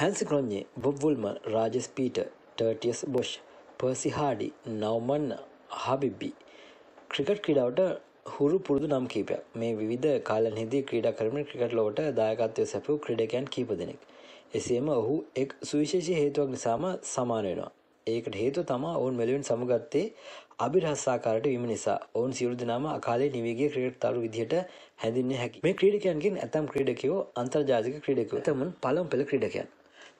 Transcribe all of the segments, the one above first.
Hansi Cronje, Bob Woolman, Rajesh Peter, Tertius Bosch, Percy Hardy නවමන් හබිබ්බි cricket ක්‍රඩාවට හුරු පුරදු නම් කීපයක් මේ විධ කාලනෙදී ක්‍රඩා කරම ක්‍රිකට් ලෝට දායකත්වය සැපව ක්‍රඩකයන් කීප දෙනෙක් එසේම ඔහු එක් සුවිශේෂය හේතුවක් නිසාම සමානයෙනවා ඒකට හේතු තමා ඔවුන් මෙලුවෙන් සමගත්තේ අභිරහස්සාකාරට වීම නිසා ඔවුන් සිරුදනාම අකාලේ නිවගේ ක්‍රේට් තරු විදිහට හැඳින්න හැකි මේ ක්‍රීඩකයන්ගෙන් ඇතම් ක්‍රඩකයෝ අන්තර්ජාතික ක්‍රඩකව තමන් පලම් පෙළ ක්‍රඩකයන්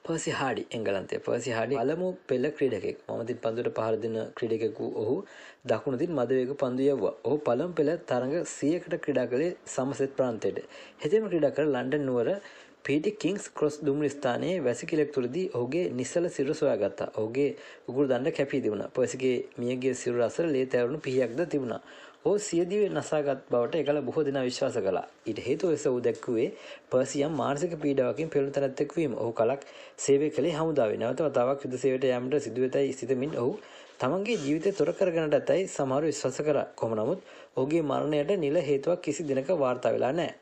පර්සි හාඩි එංගලන්තේ පර්සි හාඩි අලමු පෙල්ල ක්‍රීඩකෙක් මමතින් පඳුට පහරදින ක්‍රීඩකෙකු ඔහු දකුණුතින් මදවේක පන්දු යව්වා ඔහු පළම් පෙළ තරඟ සියකට ක්‍රඩා කළේ සමසෙත් ප්‍රාන්තයට හෙතෙම ක්‍රඩා කර ලන්ඩන් නුවර පීටි කිංස් ක්‍රොස් දුම්රි ස්ථානයේ වැසිකිලෙක් තුළදී ඔහුගේ නිසල සිරුර සොයාගත්තා. ඔහුගේ උගුරු දණ්ඩ කැපී තිබුණා. පොයසගේ මියගේ සිරුර අසල ලේ තැවරුණු පිහියක්ද තිබුණා. ඔහු සියදිවේ නසාගත් බවට එකල බොහෝ දෙනා විශ්වාස කළා. ඊට හේතුව එස ඔහු දැක්කුවේ පර්සියම් මානසික පීඩාවකින් පෙළෙන තැනැත්තෙක් වීම. ඔහු කලක් සේවය කළේ හමුදාවේ. නැවත වතාවක් යුද සේවයට යාමට සිදු වෙතයි සිතමින් ඔහු තමන්ගේ ජීවිතය තොර කරගන්නට ඇතයි සමහර විශ්වාස කරා. කොහොම නමුත් ඔහුගේ මරණයට නිල හේතුවක් කිසි දිනක වාර්තා වෙලා නැහැ.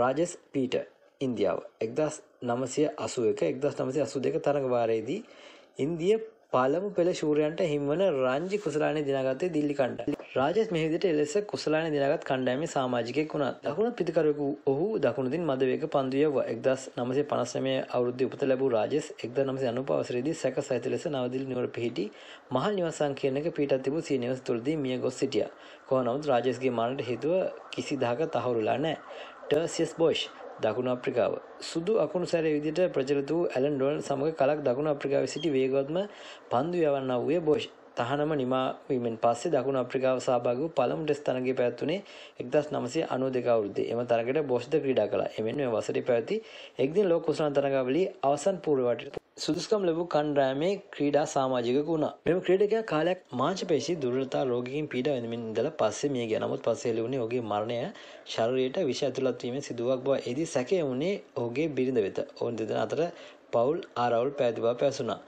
රාජස් පීටර් ඉන්දියාව 1981 1982 තරඟ වාරයේදී ඉන්දිය පළමු පෙළ ශූරයන්ට හිම්වන රංජි කුසලානය දිනාගත්තේ දිල්ලි කණ්ඩ. රාජස් මෙහිදිට එලෙස කුසලානය දිනාගත් කණ්ඩෑමේ සාමාජිකෙක් වුණා. දකුණ පිතිකරකු ඔහු දකුණුදින් මදවේග පන්දුයව 1959 අවුරුද්දේ උපත ලැබූ රාජස් 1990 අවසරයේදී සැක සහිත ලෙස නවදිල්ලි නුවර පිහිටි මහල් නිවස සංකීර්ණයක පිහිටා තිබූ සිය නිවස තුළදී මිය ගොස් සිටියා. කොහොම නමුත් රාජස්ගේ මරණයට හේතුව කිසිදාක තහවුරුලා නැහැ. ටර්සියස් බොෂ් දකුණු අප්‍රිකාව සුදු අකුණු සැරේ විදිහට ප්‍රචලිත වූ ඇලන් ඩොනල්ඩ් සමග කලක් දකුණු අප්‍රිකාවේ සිටි වේගවත්ම පන්දු යවන්නා වූයේ බොෂ් තහනම නිමා වීමෙන් පස්සේ දකුණු අප්‍රිකාව සහභාගී වූ පළමු ටෙස්ට් තරගය පැවැත්වුණේ 1992 අවුරුද්දේ. එම තරගයට බොෂ්ද ක්‍රීඩා කළා. එමෙන්ම වසරේ පැවති එක්දින ලෝක කුසලාන තරගාවලියේ අවසන් පූර්වවට සුදුස්කම් ලැබූ කණ්ඩායමේ ක්‍රීඩා සාමාජික වුණා. මෙම ක්‍රීඩකයා කාලයක් මාංශපේශී දුර්වලතා රෝගකින් පීඩා විඳමින් ඉඳලා පස්සේ මිය ගියා. නමුත් පස්සේ එළි ඔහුගේ මරණය ශරීරයට විෂ ඇතුළත් වීමෙන් සිදුවක් බව එදී සැකය වුණේ ඔහුගේ බිරිඳ වෙත. ඔවුන් දෙදෙනා අතර පවුල් ආරවුල් පැවති බව පැවසුණා.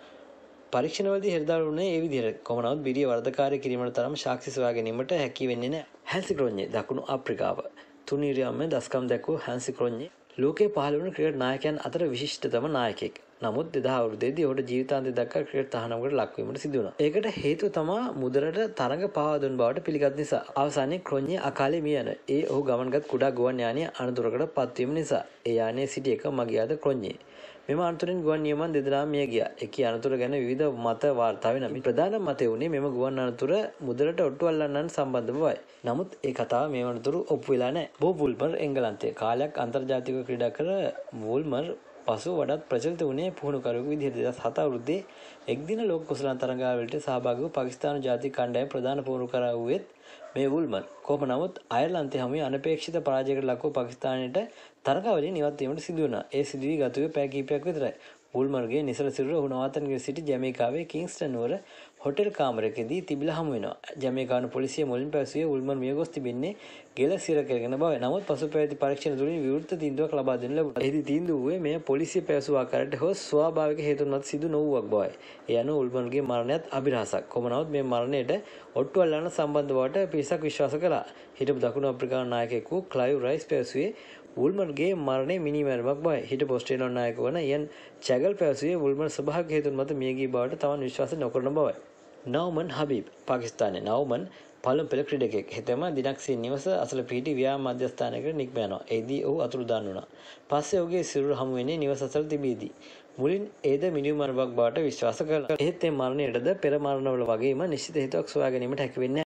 පරීක්ෂණවලදී හෙළදාරු වුණේ ඒ විදිහට. කොමනවත් බිරිය වර්ධකාරය කිරීමට තරම් සාක්ෂි සොයා ගැනීමට හැකි වෙන්නේ නැහැ. හැන්සි ක්‍රොන්ජේ දකුණු ආප්‍රිකාව. තුනීරියාමේ දස්කම් දැක්වූ හැන්සි ක්‍රොන්ජේ ලෝකයේ පහළ වන ක්‍රිකට් නායකයන් අතර විශිෂ්ටතම නායකෙක්. නමුත් 2000 දී ඔහුට ජීවිතාන්තය දක්වා ක්‍රිකට් තහනමකට ලක්වීමට සිදු වුණා. ඒකට හේතුව තමා මුදලට තරඟ පාවා දුන් බවට පිළිගත් නිසා. අවසානයේ ක්‍රොන්‍ය අකාලේ මිය යන. ඒ ඔහු ගමන්ගත් කුඩා ගුවන් යානය අනතුරකට පත්වීම නිසා. ඒ යානයේ සිටි එක මගියාද ක්‍රොන්‍යේ. මෙම අනතුරින් ගුවන් නියමන් දෙදනා මිය ගියා. එකී අනතුර ගැන විවිධ මත වාර්තා වෙනවා. ප්‍රධාන මතය වුණේ මෙම ගුවන් අනතුර මුදලට ඔට්ටු අල්ලන්නන් සම්බන්ධ බවයි. නමුත් ඒ කතාව මේ අනතුරු ඔප්පු වෙලා නැහැ. බෝ වුල්මර් එංගලන්තයේ කාලයක් අන්තර්ජාතික ක්‍රීඩා කර වුල්මර් පසු වඩත් ප්‍රචලිත වුණේ පුහුණුකරකු විදිහට දෙදස් හත අවුරුද්දේ එක්දින ලෝක කුසලන් තරඟාවලට සහභාගී වූ පාකිස්තාන ජාතික කණ්ඩායම ප්‍රධාන පුහුණු කරා වූෙත් මේ උල්මන්. කොහොම නමුත් අයර්ලන්තයේ හැම අනපේක්ෂිත පරාජයකට ලක්ව පාකිස්තානයට තරඟාවලිය නිවත් වීමට සිදු වුණා. ඒ සිදුවී ගත වූ පැය කිහිපයක් විතරයි. උල්මන්ගේ නිසල සිරුර හුණවාතන්ගේ සිටි ජමයිකාවේ කිංස්ටන් නුවර හොටෙල් කාමරකදී තිබිලා හමු වෙනවා. ජමේකානු පොලිසිය මුලින් පැවසුවේ උල්මන් මිය ගොස් තිබෙන්නේ ගෙල සිර කරගෙන බව. නමුත් පසු පැවති පරීක්ෂණ තුලින් විවෘත තීන්දුවක් ලබා දෙන්න ලැබුණා. එෙහිදී තීන්දුව වූයේ මෙය පොලිසිය පැවසු ආකාරයට හෝ ස්වාභාවික හේතුන් මත සිදු නොවුවක් බවයි. ඒ අනුව උල්මන්ගේ මරණයත් අභිරහසක්. කොම නමුත් මේ මරණයට ඔට්ටුවල්ලාන සම්බන්ධ බවට පිරිසක් විශ්වාස කළා. හිටපු දකුණු අප්‍රිකානු නායකයෙකු ක්ලයිව් රයිස් පැවසුවේ වුල්මන්ගේ මරණය මිනිමැරමක් බයි හිට පොස්ටේලොන් නායක වන යන් චැගල් පැවසේ වුල්මන් සභාග හේතුන් මත මියගී බවට තවන් විශ්වාස නොකරන බවයි. නවමන් හබීබ් පාකිස්ානය නවමන් පලම් පෙළ ක්‍රඩකෙක් හෙතම දිනක්සේ නිවස අසල පිටි ව්‍යා මධ්‍යස්ථානක නික්මෑනවා ඒදී ඔහු අතුරුදාන්න වුණා පස්සේ ඔගේ සිරුර හමුවන්නේ නිවසසල් තිබීදී. මුලින් ඒද මිනිමරවක් බාට විශ්වාස කළ එහෙත්තේ මරණයටද පෙරමාරණවල වගේම නිශ්ිත හිතක් සොයාගැනීමට හැකිවෙන්න